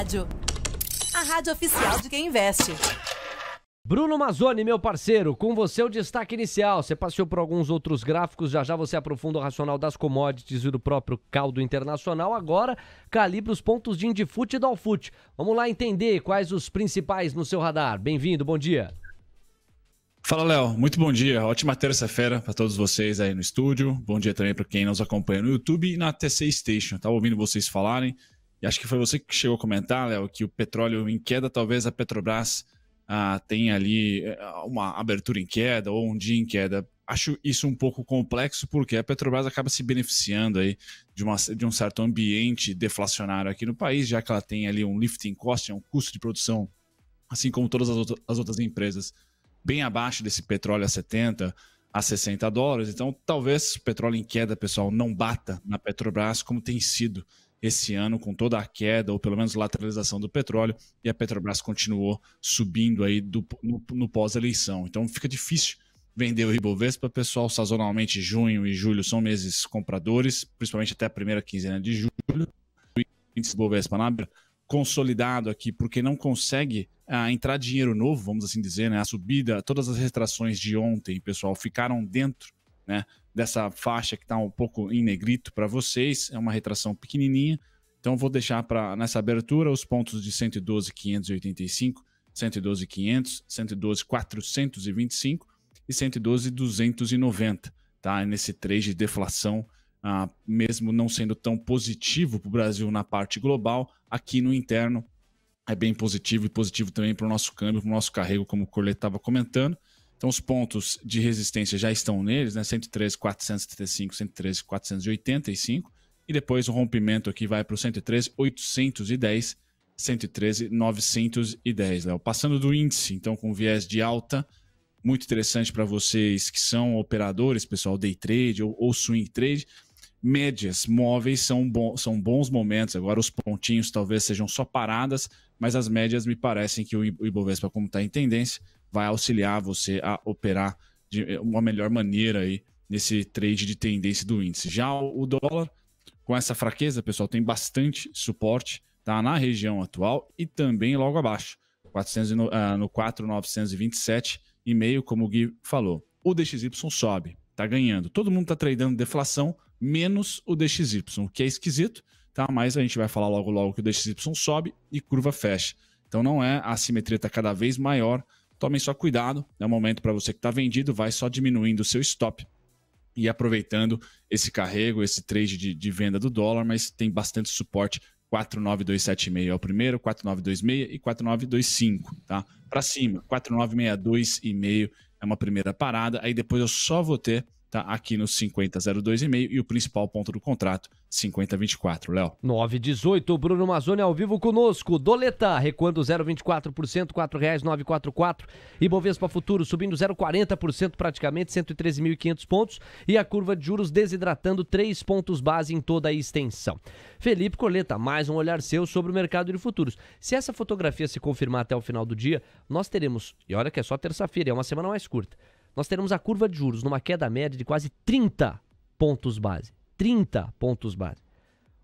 rádio. A rádio oficial de quem investe. Bruno Mazzoni, meu parceiro, com você é o destaque inicial. Você passeou por alguns outros gráficos, já já você aprofunda o racional das commodities e do próprio caldo internacional. Agora, calibra os pontos de Indifute e Dalfute. Vamos lá entender quais os principais no seu radar. Bem-vindo, bom dia. Fala, Léo. Muito bom dia. Ótima terça-feira para todos vocês aí no estúdio. Bom dia também para quem nos acompanha no YouTube e na TC Station. Estava ouvindo vocês falarem. E acho que foi você que chegou a comentar, Léo, que o petróleo em queda, talvez a Petrobras ah, tenha ali eh, uma abertura em queda ou um dia em queda. Acho isso um pouco complexo, porque a Petrobras acaba se beneficiando aí de, uma, de um certo ambiente deflacionário aqui no país, já que ela tem ali um lifting cost, é um custo de produção, assim como todas as, outro, as outras empresas, bem abaixo desse petróleo a 70, a 60 dólares. Então, talvez o petróleo em queda, pessoal, não bata na Petrobras como tem sido esse ano com toda a queda, ou pelo menos lateralização do petróleo, e a Petrobras continuou subindo aí do, no, no pós-eleição. Então fica difícil vender o Ibovespa, pessoal, sazonalmente junho e julho são meses compradores, principalmente até a primeira quinzena de julho. O índice Ibovespa na consolidado aqui, porque não consegue ah, entrar dinheiro novo, vamos assim dizer, né? A subida, todas as retrações de ontem, pessoal, ficaram dentro né, dessa faixa que está um pouco em negrito para vocês, é uma retração pequenininha. Então vou deixar para nessa abertura os pontos de 112,585, 112,500, 112,425 e 112,290, tá? Nesse 3 de deflação, ah, mesmo não sendo tão positivo para o Brasil na parte global, aqui no interno é bem positivo e positivo também para o nosso câmbio, para o nosso carrego, como o Corlet estava comentando. Então, os pontos de resistência já estão neles, né? 113, 475, 113, 485. E depois o rompimento aqui vai para o 113, 810, 113, 910, Léo. Passando do índice, então, com viés de alta, muito interessante para vocês que são operadores, pessoal, day trade ou, ou swing trade. Médias móveis são, bo são bons momentos. Agora, os pontinhos talvez sejam só paradas, mas as médias me parecem que o Ibovespa, como está em tendência, vai auxiliar você a operar de eh, uma melhor maneira aí nesse trade de tendência do índice. Já o dólar, com essa fraqueza, pessoal, tem bastante suporte, tá? Na região atual e também logo abaixo, 400 no, uh, no 4,927,5, como o Gui falou. O DXY sobe, tá ganhando. Todo mundo tá tradando deflação, menos o DXY, o que é esquisito, tá? Mas a gente vai falar logo logo que o DXY sobe e curva fecha. Então não é, a simetria tá cada vez maior, tomem só cuidado, é um momento para você que está vendido, vai só diminuindo o seu stop e aproveitando esse carrego, esse trade de, de venda do dólar, mas tem bastante suporte 49276 é o primeiro, 4926 e 4925, tá? Para cima, 4962,5 é uma primeira parada, aí depois eu só vou ter tá aqui nos 50,02,5 e o principal ponto do contrato, 50,24, Léo. 9,18, Bruno Mazoni ao vivo conosco, Doleta recuando 0,24%, R$ 4,944, Ibovespa Futuro subindo 0,40% praticamente, 113.500 pontos e a curva de juros desidratando 3 pontos base em toda a extensão. Felipe Coleta, mais um olhar seu sobre o mercado de futuros. Se essa fotografia se confirmar até o final do dia, nós teremos, e olha que é só terça-feira, é uma semana mais curta, nós teremos a curva de juros numa queda média de quase 30 pontos base. 30 pontos base.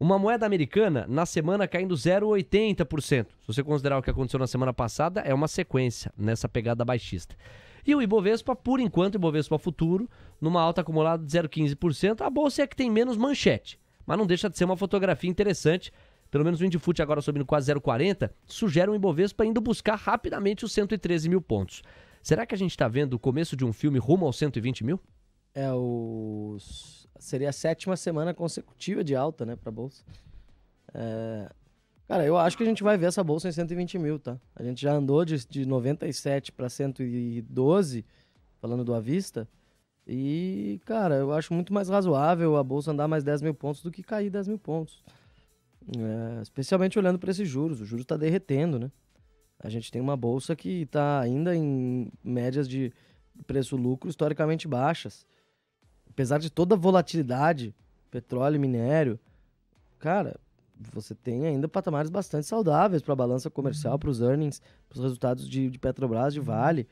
Uma moeda americana na semana caindo 0,80%. Se você considerar o que aconteceu na semana passada, é uma sequência nessa pegada baixista. E o Ibovespa, por enquanto, Ibovespa futuro, numa alta acumulada de 0,15%. A bolsa é que tem menos manchete, mas não deixa de ser uma fotografia interessante. Pelo menos o Indifute agora subindo quase 0,40, sugere o Ibovespa indo buscar rapidamente os 113 mil pontos. Será que a gente está vendo o começo de um filme rumo aos 120 mil? É, os... seria a sétima semana consecutiva de alta, né, a bolsa. É... Cara, eu acho que a gente vai ver essa bolsa em 120 mil, tá? A gente já andou de, de 97 para 112, falando do Avista. E, cara, eu acho muito mais razoável a bolsa andar mais 10 mil pontos do que cair 10 mil pontos. É, especialmente olhando para esses juros. O juros está derretendo, né? A gente tem uma bolsa que está ainda em médias de preço-lucro historicamente baixas. Apesar de toda a volatilidade, petróleo, minério, cara, você tem ainda patamares bastante saudáveis para a balança comercial, uhum. para os earnings, para os resultados de, de, Petrobras, de uhum. Vale.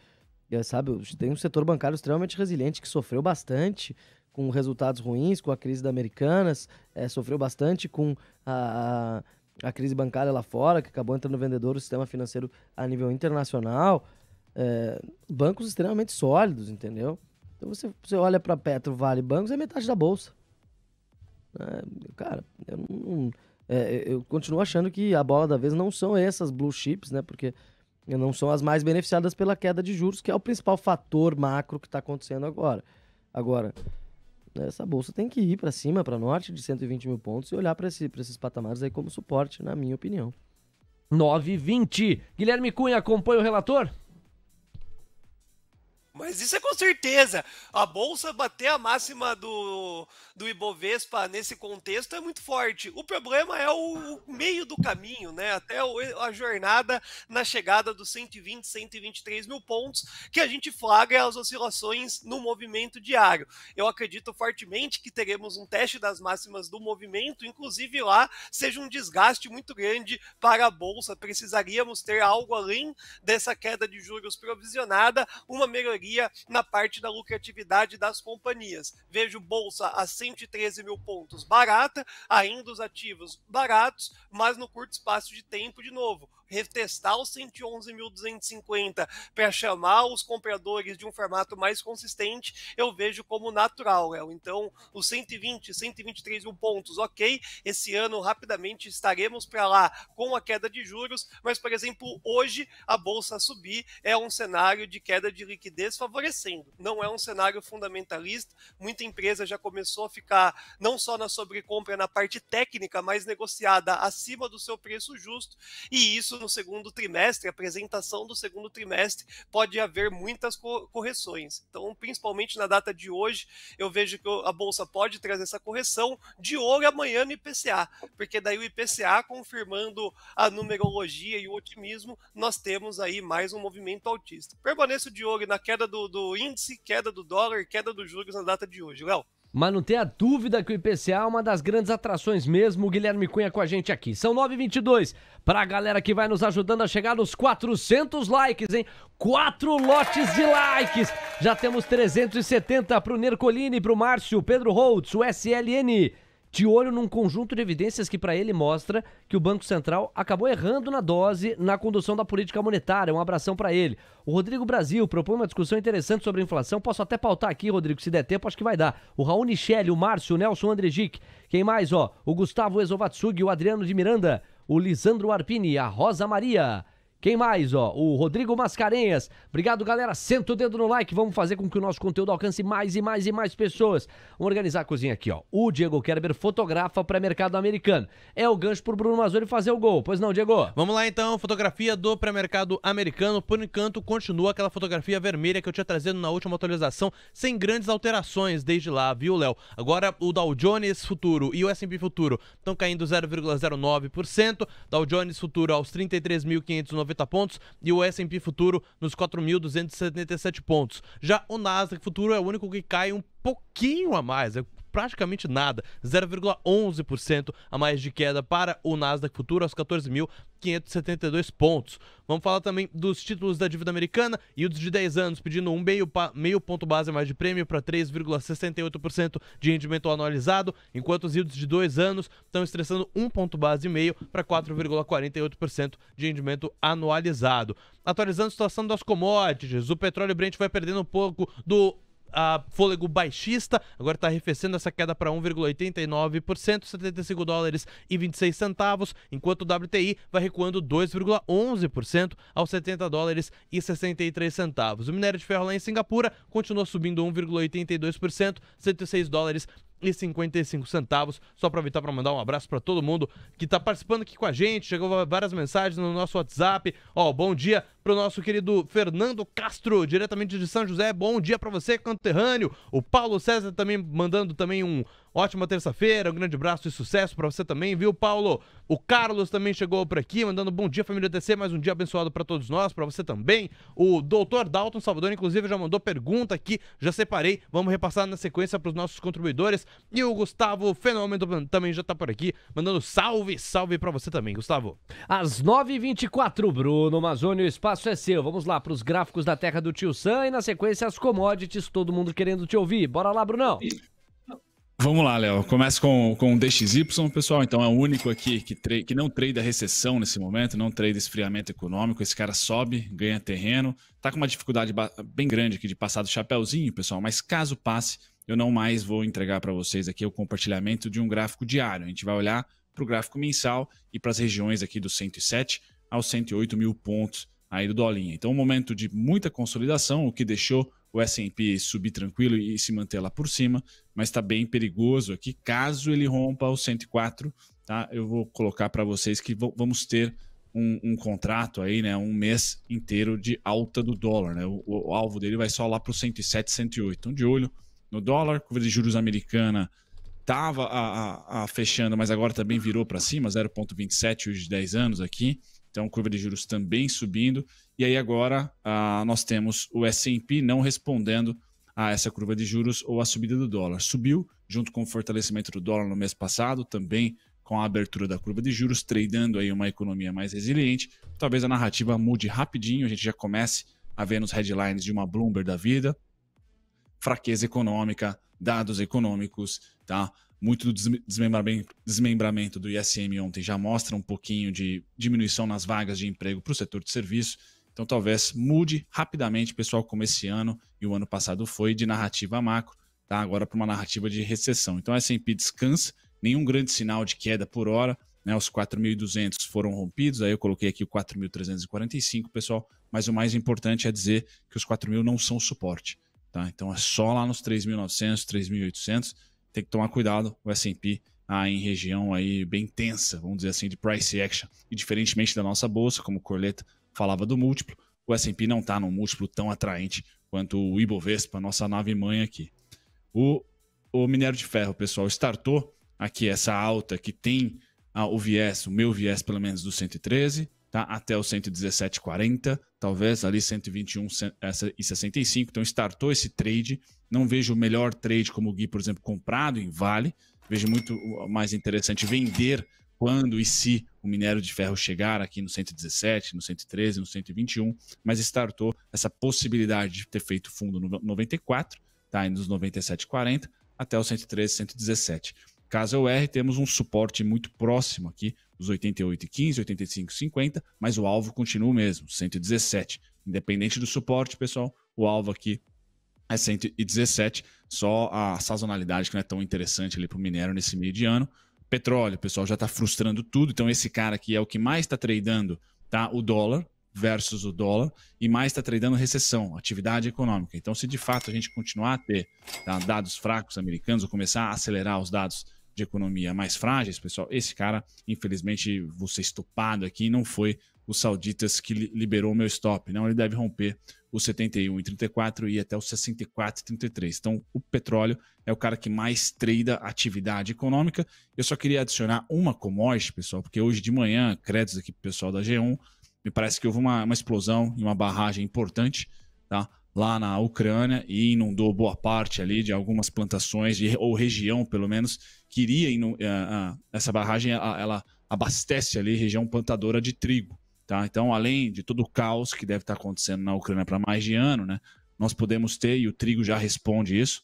E, é, sabe, tem um setor bancário extremamente resiliente que sofreu bastante com resultados ruins, com a crise da Americanas, é, sofreu bastante com a, a a crise bancária lá fora, que acabou entrando no vendedor, o sistema financeiro a nível internacional, é, bancos extremamente sólidos, entendeu? Então você, você olha para Petro, Vale Bancos, é metade da bolsa. É, cara, eu, não, é, eu continuo achando que a bola da vez não são essas blue chips, né? Porque não são as mais beneficiadas pela queda de juros, que é o principal fator macro que está acontecendo agora. Agora, né? essa bolsa tem que ir para cima, para norte de 120 mil pontos e olhar para esse, esses patamares aí como suporte, na minha opinião. 9,20. Guilherme Cunha acompanha o relator? Mas isso é com certeza. A bolsa bater a máxima do, do Ibovespa nesse contexto é muito forte. O problema é o, o meio do caminho, né? Até o, a jornada na chegada dos 120, 123 mil pontos, que a gente flagra as oscilações no movimento diário. Eu acredito fortemente que teremos um teste das máximas do movimento, inclusive lá seja um desgaste muito grande para a bolsa. Precisaríamos ter algo além dessa queda de juros provisionada, uma melhoria melhoria na parte da lucratividade das companhias. Vejo bolsa a 113 mil pontos barata, ainda os ativos baratos, mas no curto espaço de tempo, de novo, retestar os 111.250 para chamar os compradores de um formato mais consistente, eu vejo como natural, Léo. Então, os 120, 123 mil pontos, ok. Esse ano, rapidamente, estaremos para lá com a queda de juros, mas, por exemplo, hoje a bolsa subir é um cenário de queda de liquidez favorecendo. Não é um cenário fundamentalista. Muita empresa já começou a ficar não só na sobrecompra na parte técnica, mas negociada acima do seu preço justo, e isso isso no segundo trimestre, apresentação do segundo trimestre, pode haver muitas co correções. Então, principalmente na data de hoje, eu vejo que a bolsa pode trazer essa correção de ouro amanhã no IPCA, porque daí o IPCA confirmando a numerologia e o otimismo, nós temos aí mais um movimento autista. Permaneço de ouro na queda do, do índice, queda do dólar, queda dos juros na data de hoje. Léo. Mas não tenha dúvida que o IPCA é uma das grandes atrações mesmo. O Guilherme Cunha com a gente aqui. São 9h22. Pra galera que vai nos ajudando a chegar nos 400 likes, hein? Quatro lotes de likes. Já temos 370 pro Nercolini, pro Márcio, Pedro Holtz, o SLN de olho num conjunto de evidências que para ele mostra que o Banco Central acabou errando na dose na condução da política monetária. Um abração para ele. O Rodrigo Brasil propõe uma discussão interessante sobre a inflação. Posso até pautar aqui, Rodrigo, se der tempo, acho que vai dar. O Raul Michele, o Márcio, o Nelson Andrejic. Quem mais, ó? O Gustavo Ezovatsugi, o Adriano de Miranda, o Lisandro Arpini, a Rosa Maria. Quem mais, ó? O Rodrigo Mascarenhas. Obrigado, galera. Senta o dedo no like. Vamos fazer com que o nosso conteúdo alcance mais e mais e mais pessoas. Vamos organizar a cozinha aqui, ó. O Diego Kerber fotografa para mercado americano. É o gancho pro Bruno Mazzoni fazer o gol. Pois não, Diego? Vamos lá, então. Fotografia do pré-mercado americano. Por enquanto, continua aquela fotografia vermelha que eu tinha trazido na última atualização, sem grandes alterações desde lá, viu, Léo? Agora, o Dow Jones Futuro e o S&P Futuro estão caindo 0,09%. Dow Jones Futuro aos 33.590 90 pontos e o S&P futuro nos 4.277 pontos. Já o Nasdaq futuro é o único que cai um pouquinho a mais, é praticamente nada, 0,11% a mais de queda para o Nasdaq Futuro aos 14.572 pontos. Vamos falar também dos títulos da dívida americana e os de 10 anos pedindo um meio, meio ponto base a mais de prêmio para 3,68% de rendimento anualizado, enquanto os yields de 2 anos estão estressando um ponto base e meio para 4,48% de rendimento anualizado. Atualizando a situação das commodities, o petróleo Brent vai perdendo um pouco do a fôlego baixista, agora está arrefecendo essa queda para 1,89%, 75 dólares e 26 centavos, enquanto o WTI vai recuando 2,11% aos 70 dólares e 63 centavos. O minério de ferro lá em Singapura continua subindo 1,82%, 106 dólares e 55 centavos. Só aproveitar para mandar um abraço para todo mundo que está participando aqui com a gente. Chegou várias mensagens no nosso WhatsApp. Ó, bom dia para o nosso querido Fernando Castro, diretamente de São José. Bom dia para você, conterrâneo. O Paulo César também mandando também um Ótima terça-feira, um grande abraço e sucesso para você também, viu, Paulo? O Carlos também chegou por aqui, mandando bom dia, família TC, mais um dia abençoado para todos nós, para você também. O doutor Dalton Salvador, inclusive, já mandou pergunta aqui, já separei, vamos repassar na sequência para os nossos contribuidores. E o Gustavo Fenômeno também já está por aqui, mandando salve, salve para você também, Gustavo. Às 9h24, Bruno Amazônia, o espaço é seu. Vamos lá para os gráficos da terra do tio Sam e na sequência as commodities, todo mundo querendo te ouvir. Bora lá, Brunão. Vamos lá, Léo. Começa com, com o DXY, pessoal. Então é o único aqui que, que não trade a recessão nesse momento, não trade esfriamento econômico. Esse cara sobe, ganha terreno. Tá com uma dificuldade bem grande aqui de passar do chapéuzinho, pessoal. Mas caso passe, eu não mais vou entregar para vocês aqui o compartilhamento de um gráfico diário. A gente vai olhar para o gráfico mensal e para as regiões aqui dos 107 aos 108 mil pontos aí do dolinha. Então, um momento de muita consolidação, o que deixou o S&P subir tranquilo e se manter lá por cima, mas está bem perigoso aqui. Caso ele rompa os 104, tá? Eu vou colocar para vocês que vamos ter um, um, contrato aí, né? Um mês inteiro de alta do dólar, né? O, o alvo dele vai só lá para os 107, 108. Então, de olho no dólar, curva de juros americana tava a, a, a fechando, mas agora também virou para cima, 0,27 hoje de 10 anos aqui. Então, curva de juros também subindo e aí agora ah, nós temos o S&P não respondendo a essa curva de juros ou a subida do dólar. Subiu junto com o fortalecimento do dólar no mês passado, também com a abertura da curva de juros, tradando aí uma economia mais resiliente. Talvez a narrativa mude rapidinho, a gente já comece a ver nos headlines de uma Bloomberg da vida. Fraqueza econômica, dados econômicos, tá? Muito do desmembramento, desmembramento do ISM ontem já mostra um pouquinho de diminuição nas vagas de emprego para o setor de serviço. Então talvez mude rapidamente, pessoal, como esse ano e o ano passado foi, de narrativa macro, tá? Agora para uma narrativa de recessão. Então a S&P descansa, nenhum grande sinal de queda por hora, né, os 4.200 foram rompidos, aí eu coloquei aqui o 4.345, pessoal, mas o mais importante é dizer que os 4.000 não são suporte, tá? Então é só lá nos 3.900, 3.800, tem que tomar cuidado, o S&P ah, tá em região aí bem tensa, vamos dizer assim, de price action, e diferentemente da nossa bolsa, como Corleta falava do múltiplo. O S&P não está num múltiplo tão atraente quanto o Ibovespa, nossa nave mãe aqui. O, o minério de ferro, pessoal, startou aqui essa alta que tem ah, o viés, o meu viés pelo menos do 113, tá? Até o 117,40, talvez ali 121,65. Então startou esse trade. Não vejo o melhor trade como o Gui, por exemplo, comprado em Vale. Vejo muito mais interessante vender quando e se o minério de ferro chegar aqui no 117, no 113, no 121, mas startou essa possibilidade de ter feito fundo no 94, tá? Indo nos 97,40 até o 113, 117. Caso eu erre, temos um suporte muito próximo aqui, dos 88,15, 85,50, mas o alvo continua o mesmo, 117. Independente do suporte, pessoal, o alvo aqui é 117, só a sazonalidade que não é tão interessante ali para o minério nesse meio de ano, petróleo, o pessoal já está frustrando tudo. Então, esse cara que é o que mais está tradando, tá? O dólar versus o dólar, e mais está tradando recessão, atividade econômica. Então, se de fato a gente continuar a ter tá? dados fracos americanos, ou começar a acelerar os dados de economia mais frágeis, pessoal, esse cara, infelizmente, você estupado aqui, não foi os sauditas que liberou o meu stop. Não, ele deve romper o 71 e até o 64 33 Então, o petróleo é o cara que mais treina atividade econômica. Eu só queria adicionar uma commodity, pessoal, porque hoje de manhã, créditos aqui pro pessoal da G1, me parece que houve uma, uma explosão e uma barragem importante, tá? Lá na Ucrânia e inundou boa parte ali de algumas plantações, de, ou região pelo menos, que iria. Inu, uh, uh, essa barragem ela abastece ali região plantadora de trigo. Tá? Então, além de todo o caos que deve estar acontecendo na Ucrânia para mais de ano, né, nós podemos ter, e o trigo já responde isso,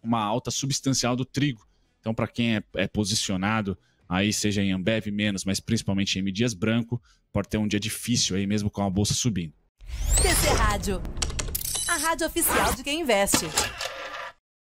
uma alta substancial do trigo. Então, para quem é, é, posicionado, aí seja em Ambev menos, mas principalmente em Midias Branco, pode ter um dia difícil aí mesmo com a bolsa subindo. TC Rádio, a rádio oficial de quem investe.